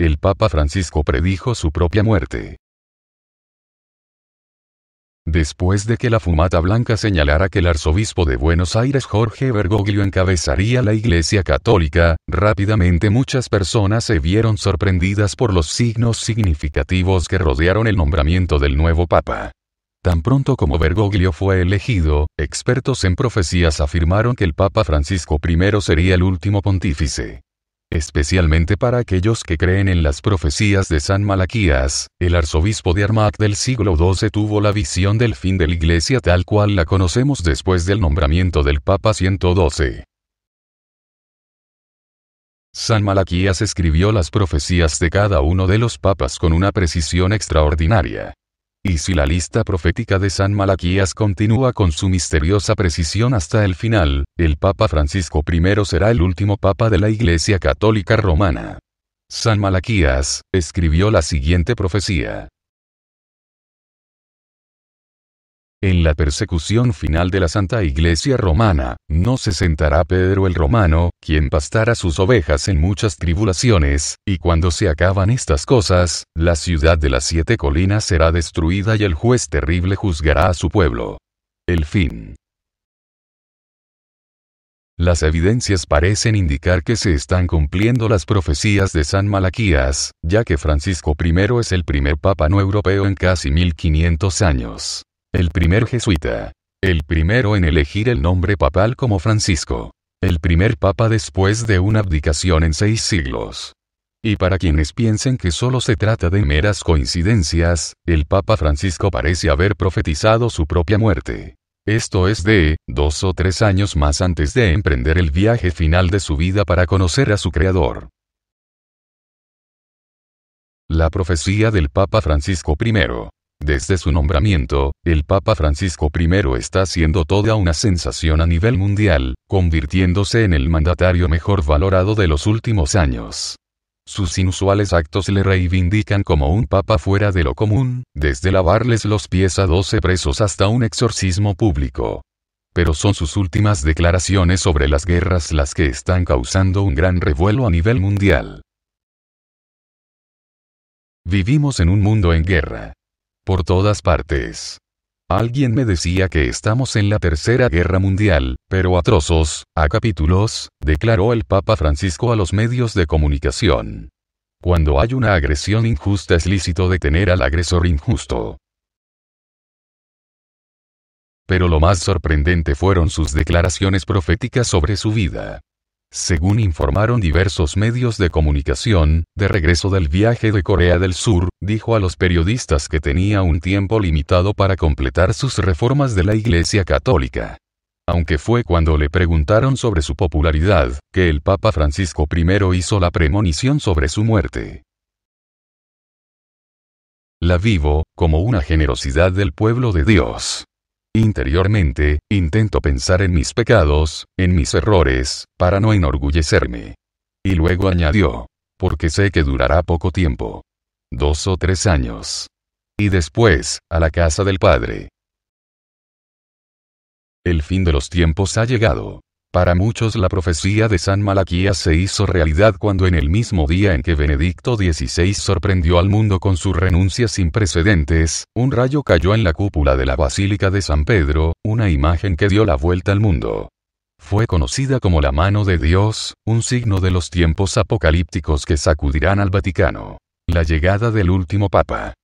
El Papa Francisco predijo su propia muerte. Después de que la fumata blanca señalara que el arzobispo de Buenos Aires Jorge Bergoglio encabezaría la Iglesia Católica, rápidamente muchas personas se vieron sorprendidas por los signos significativos que rodearon el nombramiento del nuevo Papa. Tan pronto como Bergoglio fue elegido, expertos en profecías afirmaron que el Papa Francisco I sería el último pontífice especialmente para aquellos que creen en las profecías de San Malaquías, el arzobispo de Armagh del siglo XII tuvo la visión del fin de la Iglesia tal cual la conocemos después del nombramiento del Papa 112. San Malaquías escribió las profecías de cada uno de los papas con una precisión extraordinaria. Y si la lista profética de San Malaquías continúa con su misteriosa precisión hasta el final, el Papa Francisco I será el último Papa de la Iglesia Católica Romana. San Malaquías escribió la siguiente profecía. En la persecución final de la Santa Iglesia Romana, no se sentará Pedro el Romano, quien pastará sus ovejas en muchas tribulaciones, y cuando se acaban estas cosas, la ciudad de las siete colinas será destruida y el juez terrible juzgará a su pueblo. El fin. Las evidencias parecen indicar que se están cumpliendo las profecías de San Malaquías, ya que Francisco I es el primer papa no europeo en casi 1500 años. El primer jesuita. El primero en elegir el nombre papal como Francisco. El primer papa después de una abdicación en seis siglos. Y para quienes piensen que solo se trata de meras coincidencias, el Papa Francisco parece haber profetizado su propia muerte. Esto es de, dos o tres años más antes de emprender el viaje final de su vida para conocer a su Creador. La profecía del Papa Francisco I. Desde su nombramiento, el Papa Francisco I está haciendo toda una sensación a nivel mundial, convirtiéndose en el mandatario mejor valorado de los últimos años. Sus inusuales actos le reivindican como un papa fuera de lo común, desde lavarles los pies a doce presos hasta un exorcismo público. Pero son sus últimas declaraciones sobre las guerras las que están causando un gran revuelo a nivel mundial. Vivimos en un mundo en guerra. Por todas partes. Alguien me decía que estamos en la Tercera Guerra Mundial, pero a trozos, a capítulos, declaró el Papa Francisco a los medios de comunicación. Cuando hay una agresión injusta es lícito detener al agresor injusto. Pero lo más sorprendente fueron sus declaraciones proféticas sobre su vida. Según informaron diversos medios de comunicación, de regreso del viaje de Corea del Sur, dijo a los periodistas que tenía un tiempo limitado para completar sus reformas de la Iglesia Católica. Aunque fue cuando le preguntaron sobre su popularidad, que el Papa Francisco I hizo la premonición sobre su muerte. La vivo, como una generosidad del pueblo de Dios. Interiormente, intento pensar en mis pecados, en mis errores, para no enorgullecerme. Y luego añadió, porque sé que durará poco tiempo. Dos o tres años. Y después, a la casa del Padre. El fin de los tiempos ha llegado. Para muchos la profecía de San Malaquías se hizo realidad cuando en el mismo día en que Benedicto XVI sorprendió al mundo con su renuncia sin precedentes, un rayo cayó en la cúpula de la Basílica de San Pedro, una imagen que dio la vuelta al mundo. Fue conocida como la mano de Dios, un signo de los tiempos apocalípticos que sacudirán al Vaticano. La llegada del último papa.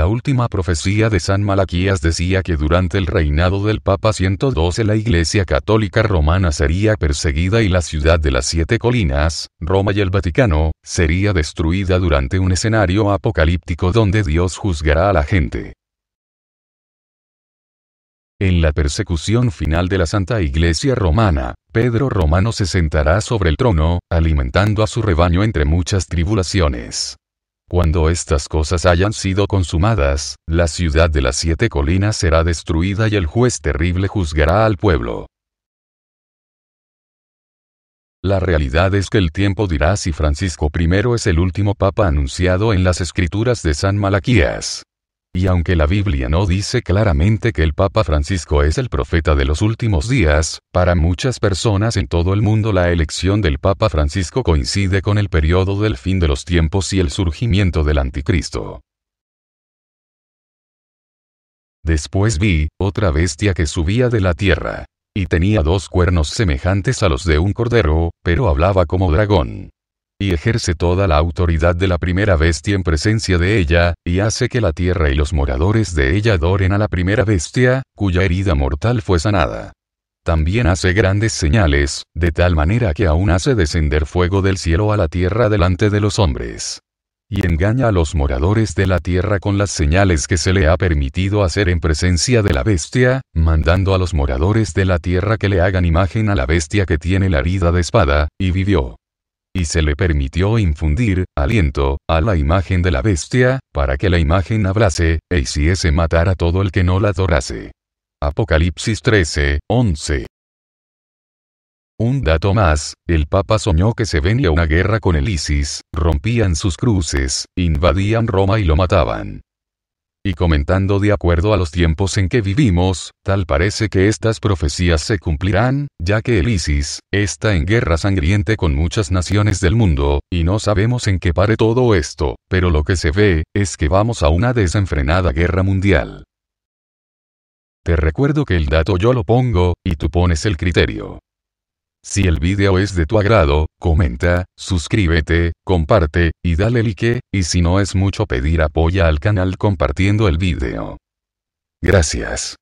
La última profecía de San Malaquías decía que durante el reinado del Papa 112 la Iglesia Católica Romana sería perseguida y la ciudad de las siete colinas, Roma y el Vaticano, sería destruida durante un escenario apocalíptico donde Dios juzgará a la gente. En la persecución final de la Santa Iglesia Romana, Pedro Romano se sentará sobre el trono, alimentando a su rebaño entre muchas tribulaciones. Cuando estas cosas hayan sido consumadas, la ciudad de las siete colinas será destruida y el juez terrible juzgará al pueblo. La realidad es que el tiempo dirá si Francisco I es el último papa anunciado en las escrituras de San Malaquías. Y aunque la Biblia no dice claramente que el Papa Francisco es el profeta de los últimos días, para muchas personas en todo el mundo la elección del Papa Francisco coincide con el periodo del fin de los tiempos y el surgimiento del anticristo. Después vi, otra bestia que subía de la tierra. Y tenía dos cuernos semejantes a los de un cordero, pero hablaba como dragón y ejerce toda la autoridad de la primera bestia en presencia de ella, y hace que la tierra y los moradores de ella adoren a la primera bestia, cuya herida mortal fue sanada. También hace grandes señales, de tal manera que aún hace descender fuego del cielo a la tierra delante de los hombres. Y engaña a los moradores de la tierra con las señales que se le ha permitido hacer en presencia de la bestia, mandando a los moradores de la tierra que le hagan imagen a la bestia que tiene la herida de espada, y vivió y se le permitió infundir aliento a la imagen de la bestia, para que la imagen hablase, e hiciese matar a todo el que no la adorase. Apocalipsis 13, 11. Un dato más, el Papa soñó que se venía una guerra con el ISIS, rompían sus cruces, invadían Roma y lo mataban y comentando de acuerdo a los tiempos en que vivimos, tal parece que estas profecías se cumplirán, ya que el ISIS, está en guerra sangriente con muchas naciones del mundo, y no sabemos en qué pare todo esto, pero lo que se ve, es que vamos a una desenfrenada guerra mundial. Te recuerdo que el dato yo lo pongo, y tú pones el criterio. Si el video es de tu agrado, comenta, suscríbete, comparte, y dale like, y si no es mucho pedir apoya al canal compartiendo el video. Gracias.